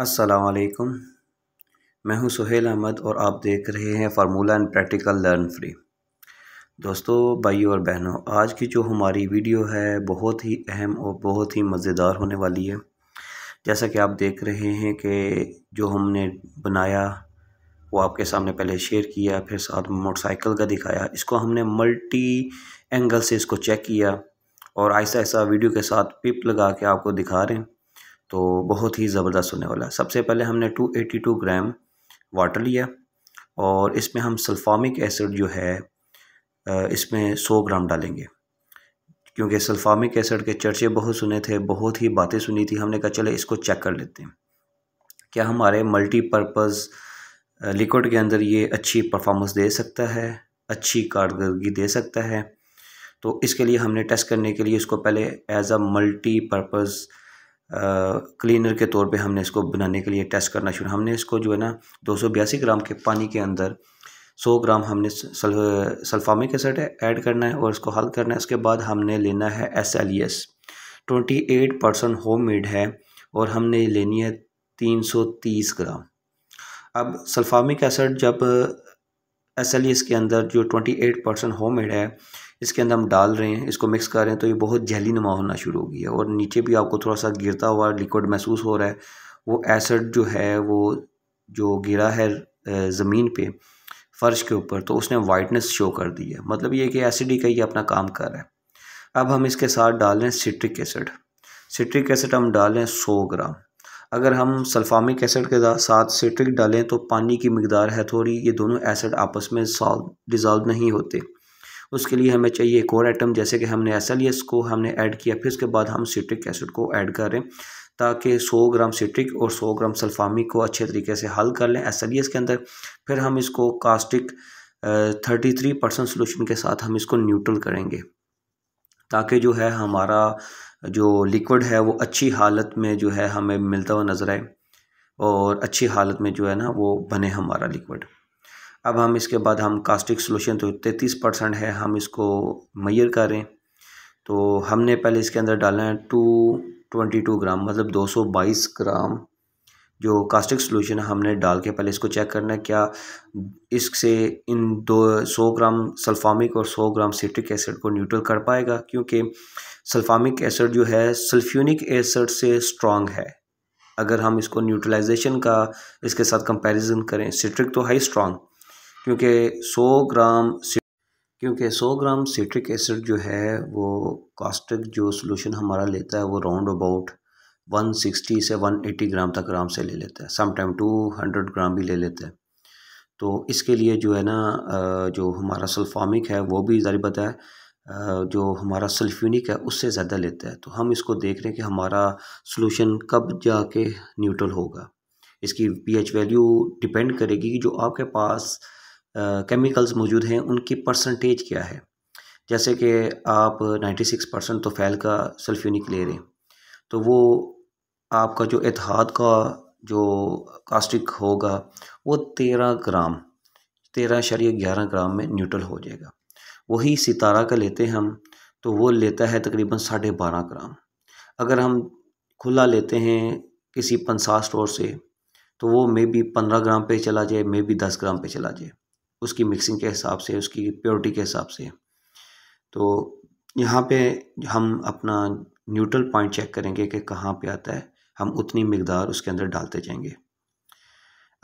असलकम मैं हूं सुहेल अहमद और आप देख रहे हैं formula and practical learn free दोस्तों भाई और बहनों आज की जो हमारी वीडियो है बहुत ही अहम और बहुत ही मज़ेदार होने वाली है जैसा कि आप देख रहे हैं कि जो हमने बनाया वो आपके सामने पहले शेयर किया फिर साथ मोटरसाइकिल का दिखाया इसको हमने मल्टी एंगल से इसको चेक किया और ऐसा ऐसा वीडियो के साथ पिप लगा के आपको दिखा रहे हैं तो बहुत ही ज़बरदस्त होने वाला है सबसे पहले हमने 282 ग्राम वाटर लिया और इसमें हम सल्फामिक एसिड जो है इसमें 100 ग्राम डालेंगे क्योंकि सल्फामिक एसिड के चर्चे बहुत सुने थे बहुत ही बातें सुनी थी हमने कहा चले इसको चेक कर लेते हैं क्या हमारे मल्टीपर्पज़ लिक्विड के अंदर ये अच्छी परफॉर्मेंस दे सकता है अच्छी कारदगी दे सकता है तो इसके लिए हमने टेस्ट करने के लिए इसको पहले एज अ मल्टीपर्पज़ क्लीनर के तौर पे हमने इसको बनाने के लिए टेस्ट करना शुरू हमने इसको जो है ना दो ग्राम के पानी के अंदर 100 ग्राम हमने सल्फामिक एसड ऐड करना है और इसको हल करना है इसके बाद हमने लेना है S L E S twenty eight percent homemade है और हमने लेनी है तीन सौ तीस ग्राम अब सल्फामिक एसड जब एस एल ई एस के अंदर जो twenty eight percent homemade है इसके अंदर हम डाल रहे हैं इसको मिक्स कर रहे हैं तो ये बहुत जहली नुमा होना शुरू हो गई है और नीचे भी आपको थोड़ा सा गिरता हुआ लिक्विड महसूस हो रहा है वो एसिड जो है वो जो गिरा है ज़मीन पे फ़र्श के ऊपर तो उसने वाइटनेस शो कर दी है मतलब ये कि एसिड ही का ये अपना काम कर रहा है अब हम इसके साथ डाल रहे हैं सिट्रिक एसिड सिट्रिक एसिड हम डाल रहे हैं सौ ग्राम अगर हम सल्फामिक एसिड के साथ सिट्रिक डालें तो पानी की मकदार है थोड़ी ये दोनों एसिड आपस में सॉल्व डिज़ोल्व नहीं होते उसके लिए हमें चाहिए एक और आइटम जैसे कि हमने एस एल एस को हमने ऐड किया फिर उसके बाद हम सिट्रिक एसिड को ऐड करें ताकि 100 ग्राम सिट्रिक और 100 ग्राम सल्फामी को अच्छे तरीके से हल कर लें एस के अंदर फिर हम इसको caustic thirty three percent solution के साथ हम इसको न्यूट्रल करेंगे ताकि जो है हमारा जो लिक्विड है वो अच्छी हालत में जो है हमें मिलता हुआ नज़र आए और अच्छी हालत में जो है ना वो बने हमारा लिक्विड अब हम इसके बाद हम कास्टिक सोल्यूशन तो तैंतीस परसेंट है हम इसको मैयर करें तो हमने पहले इसके अंदर डाला है टू ट्वेंटी टू ग्राम मतलब दो सौ बाईस ग्राम जो कास्टिक सोल्यूशन हमने डाल के पहले इसको चेक करना है क्या इससे इन दो सौ ग्राम सल्फामिक और सौ ग्राम सिट्रिक एसिड को न्यूट्रल कर पाएगा क्योंकि सल्फामिक एसिड जो है सल्फ्यूनिक एसिड से स्ट्रॉन्ग है अगर हम इसको न्यूट्रलाइजेशन का इसके साथ कंपैरिजन करें सिट्रिक तो हाई स्ट्रॉन्ग क्योंकि सौ ग्राम क्योंकि सौ ग्राम सिट्रिक एसिड जो है वो कास्टिक जो सोलूशन हमारा लेता है वो राउंड अबाउट 160 से 180 ग्राम तक आराम से ले लेता है समटाइम 200 ग्राम भी ले लेता है तो इसके लिए जो है ना जो हमारा सल्फामिक है वो भी जारी बताए जो हमारा सल्फ्यूनिक है उससे ज़्यादा लेता है तो हम इसको देख रहे हैं कि हमारा सोलूशन कब जाके न्यूट्रल होगा इसकी पीएच वैल्यू डिपेंड करेगी कि जो आपके पास केमिकल्स मौजूद हैं उनकी परसेंटेज क्या है जैसे कि आप 96 परसेंट तो फैल का सल्फ्यूनिक ले रहे हैं तो वो आपका जो एतहाद का जो कास्टिक होगा वो तेरह ग्राम तेरह शरीय ग्यारह ग्राम में न्यूट्रल हो जाएगा वही सितारा का लेते हैं हम तो वो लेता है तकरीबन साढ़े बारह ग्राम अगर हम खुला लेते हैं किसी पंसार स्टोर से तो वो मे बी पंद्रह ग्राम पे चला जाए मे बी दस ग्राम पे चला जाए उसकी मिक्सिंग के हिसाब से उसकी प्योरिटी के हिसाब से तो यहाँ पे हम अपना न्यूट्रल पॉइंट चेक करेंगे कि कहाँ पे आता है हम उतनी मकदार उसके अंदर डालते जाएंगे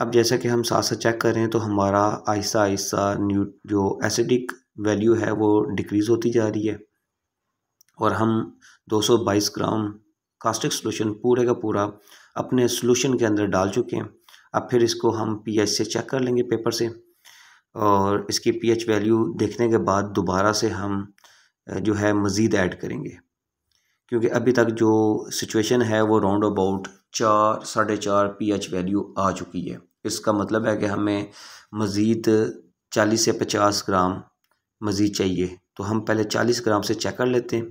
अब जैसा कि हम साथ साथ चेक कर रहे हैं तो हमारा आहिस्ता आहिस्ता न्यू जो एसिडिक वैल्यू है वो डिक्रीज़ होती जा रही है और हम 222 ग्राम कास्टिक सोलूशन पूरे का पूरा अपने सोलूशन के अंदर डाल चुके हैं अब फिर इसको हम पीएच से चेक कर लेंगे पेपर से और इसकी पीएच वैल्यू देखने के बाद दोबारा से हम जो है मज़ीद ऐड करेंगे क्योंकि अभी तक जो सिचुएशन है वो राउंड अबाउट चार साढ़े चार पी वैल्यू आ चुकी है इसका मतलब है कि हमें मज़ीद चालीस से पचास ग्राम मज़ीद चाहिए तो हम पहले चालीस ग्राम से चेक कर लेते हैं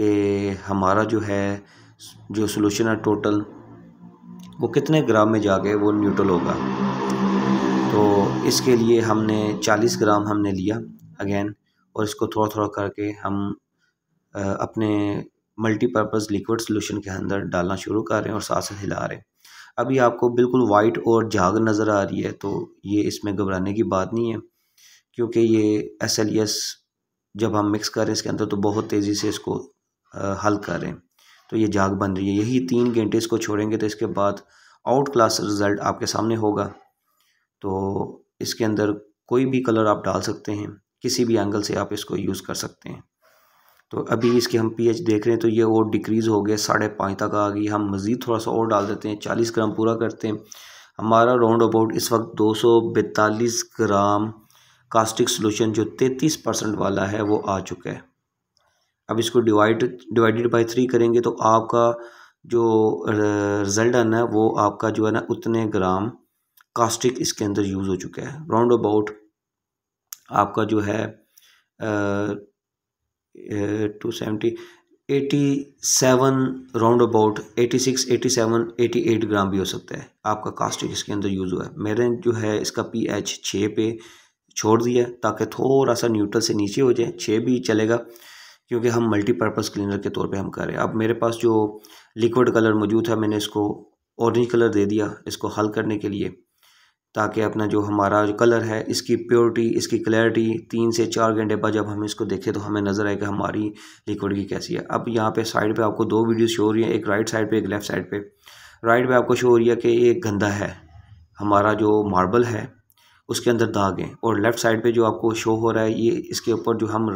कि हमारा जो है जो सोलूशन है टोटल वो कितने ग्राम में जाके वो न्यूट्रल होगा तो इसके लिए हमने चालीस ग्राम हमने लिया अगेन और इसको थोड़ा थोड़ा करके हम अपने मल्टीपर्पज़ लिक्विड सॉल्यूशन के अंदर डालना शुरू कर रहे हैं और साथ साथ हिला रहे हैं अभी आपको बिल्कुल वाइट और झाग नज़र आ रही है तो ये इसमें घबराने की बात नहीं है क्योंकि ये एस एल एस जब हम मिक्स कर रहे हैं इसके अंदर तो बहुत तेज़ी से इसको हल कर रहे हैं तो ये झाग बन रही है यही तीन घंटे इसको छोड़ेंगे तो इसके बाद आउट क्लास रिज़ल्ट आपके सामने होगा तो इसके अंदर कोई भी कलर आप डाल सकते हैं किसी भी एंगल से आप इसको यूज़ कर सकते हैं तो अभी इसके हम पीएच देख रहे हैं तो ये और डिक्रीज़ हो गया साढ़े पाँच तक आ गई हम मज़ीद थोड़ा सा और डाल देते हैं चालीस ग्राम पूरा करते हैं हमारा राउंड अबाउट इस वक्त दो सौ बैतालीस ग्राम कास्टिक सोलूशन जो तैंतीस परसेंट वाला है वो आ चुका है अब इसको डिवाइड डिवाइडेड बाई थ्री करेंगे तो आपका जो रिज़ल्ट आना है वो आपका जो है ना उतने ग्राम कास्टिक इसके अंदर यूज़ हो चुका है राउंड अबाउट आपका जो है two seventy eighty seven round about eighty six eighty seven eighty eight gram भी हो सकता है आपका कास्टिक इसके अंदर यूज़ हुआ है मैंने जो है इसका पी एच छः पे छोड़ दिया ताकि थोड़ा सा न्यूट्रल से नीचे हो जाए छः भी चलेगा क्योंकि हम मल्टीपर्पज़ क्लीनर के तौर पे हम कर रहे हैं अब मेरे पास जो लिक्विड कलर मौजूद है मैंने इसको ऑरेंज कलर दे दिया इसको हल करने के लिए ताकि अपना जो हमारा जो कलर है इसकी प्योरिटी इसकी क्लैरिटी तीन से चार घंटे बाद जब हम इसको देखें तो हमें नज़र आए कि हमारी लिक्विड की कैसी है अब यहाँ पे साइड पे आपको दो वीडियो शो हो रही है एक राइट साइड पे एक लेफ़्ट साइड पे राइट पे आपको शो हो रही है कि ये गंदा है हमारा जो मार्बल है उसके अंदर दाग हैं और लेफ़्ट साइड पर जो आपको शो हो रहा है ये इसके ऊपर जो हम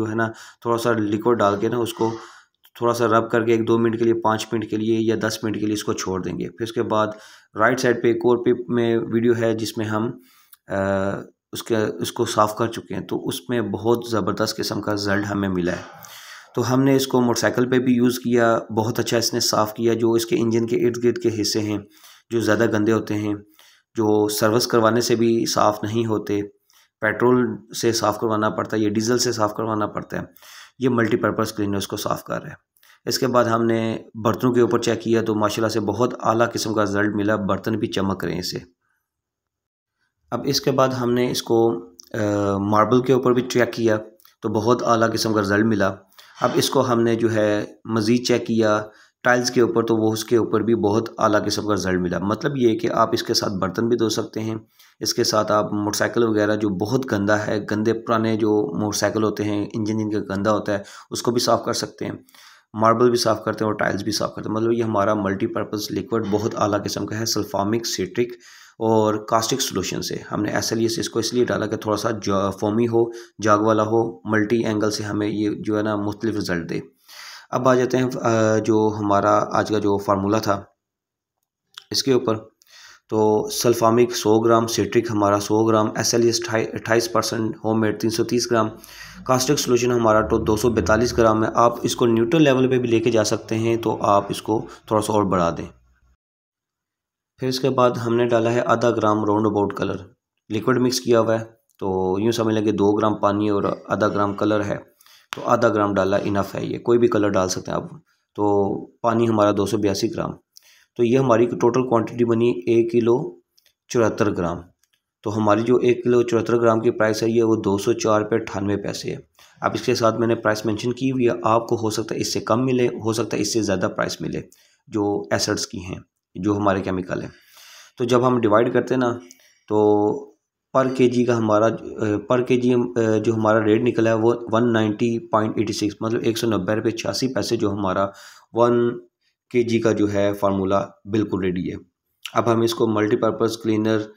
जो है ना थोड़ा सा लिक्विड डाल के ना उसको थोड़ा सा रब करके एक दो मिनट के लिए पाँच मिनट के लिए या दस मिनट के लिए इसको छोड़ देंगे फिर उसके बाद राइट साइड पे एक और पिप में वीडियो है जिसमें हम आ, उसके उसको साफ़ कर चुके हैं तो उसमें बहुत ज़बरदस्त किस्म का रिजल्ट हमें मिला है तो हमने इसको मोटरसाइकिल पे भी यूज़ किया बहुत अच्छा इसने साफ़ किया जो इसके इंजन के इर्द गिर्द के हिस्से हैं जो ज़्यादा गंदे होते हैं जो सर्विस करवाने से भी साफ़ नहीं होते पेट्रोल से साफ़ करवाना पड़ता है या डीज़ल से साफ़ करवाना पड़ता है ये मल्टीपर्पज़ क्लीनर उसको साफ़ कर रहा है इसके बाद हमने बर्तनों के ऊपर चेक किया तो माशाल्लाह से बहुत आला किस्म का रिज़ल्ट मिला बर्तन भी चमक रहे हैं इसे अब इसके बाद हमने इसको मार्बल के ऊपर भी चेक किया तो बहुत आला किस्म का रिज़ल्ट मिला अब इसको हमने जो है मज़ीद चेक किया टाइल्स के ऊपर तो वो उसके ऊपर भी बहुत आला किस्म का रिजल्ट मिला मतलब ये कि आप इसके साथ बर्तन भी धो सकते हैं इसके साथ आप मोटरसाइकिल वगैरह जो बहुत गंदा है गंदे पुराने जो मोटरसाइकिल होते हैं इंजन जिनका गंदा होता है उसको भी साफ़ कर सकते हैं मार्बल भी साफ़ करते हैं और टाइल्स भी साफ़ करते हैं मतलब ये हमारा मल्टीपर्पज़ लिक्विड बहुत आला किस्म का है सल्फामिक सीट्रिक और कास्टिक सोलूशन से हमने एस एल इसको इसलिए डाला कि थोड़ा सा फोमी हो जाग वाला हो मल्टी एंगल से हमें ये जो है ना मुख्तलिफ रिज़ल्ट दे अब आ जाते हैं जो हमारा आज का जो फार्मूला था इसके ऊपर तो सल्फामिक 100 ग्राम सिट्रिक हमारा 100 ग्राम एस एल e अट्ठाईस परसेंट होम मेड तीन ग्राम कास्टिक सोल्यूशन हमारा तो दो ग्राम है आप इसको न्यूट्रल लेवल पे भी लेके जा सकते हैं तो आप इसको थोड़ा सा और बढ़ा दें फिर इसके बाद हमने डाला है आधा gram round about colour liquid mix किया हुआ है तो यूँ समझ लगे दो ग्राम पानी और आधा ग्राम कलर है तो आधा ग्राम डाला इनफ है ये कोई भी कलर डाल सकते हैं आप तो पानी हमारा दो सौ बयासी ग्राम तो ये हमारी टोटल क्वांटिटी बनी एक किलो चौहत्तर ग्राम तो हमारी जो एक किलो चौहत्तर ग्राम की प्राइस है ये वो दो सौ चार रुपये अठानवे पैसे है अब इसके साथ मैंने प्राइस मेंशन की हुई है आपको हो सकता है इससे कम मिले हो सकता है इससे ज़्यादा प्राइस मिले जो एसड्स की हैं जो हमारे केमिकल हैं तो जब हम डिवाइड करते ना तो पर के जी का हमारा पर के जी जो हमारा रेट निकला है वो one ninety point eighty six मतलब एक सौ नब्बे रुपये छियासी पैसे जो हमारा वन के जी का जो है फार्मूला बिल्कुल रेडी है अब हम इसको मल्टीपर्पज़ क्लीनर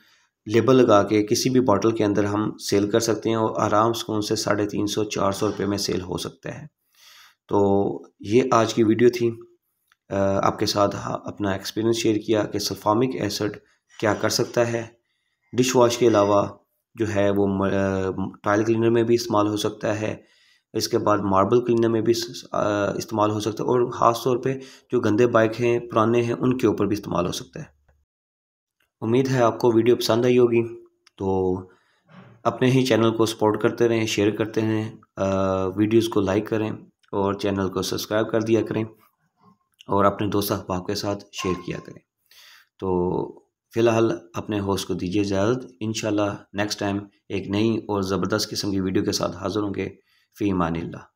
लेबल लगा के किसी भी बॉटल के अंदर हम सेल कर सकते हैं और आराम से उनसे साढ़े तीन सौ चार सौ रुपये में सेल हो सकता है तो ये आज की वीडियो थी आपके साथ अपना एक्सपीरियंस शेयर किया कि सल्फामिक एसिड क्या कर सकता है डिश वॉश के अलावा जो है वो टाइल क्लीनर में भी इस्तेमाल हो सकता है इसके बाद मार्बल क्लीनर में भी इस्तेमाल हो सकता है और ख़ास तौर पे जो गंदे बाइक हैं पुराने हैं उनके ऊपर भी इस्तेमाल हो सकता है उम्मीद है आपको वीडियो पसंद आई होगी तो अपने ही चैनल को सपोर्ट करते रहें शेयर करते रहें वीडियोस को लाइक करें और चैनल को सब्सक्राइब कर दिया करें और अपने दोस्त अहबाब के साथ शेयर किया करें तो फ़िलहाल अपने होस्ट को दीजिए इजाज़त इन नेक्स्ट टाइम एक नई और ज़बरदस्त किस्म की वीडियो के साथ हाज़िर होंगे फ़ी ला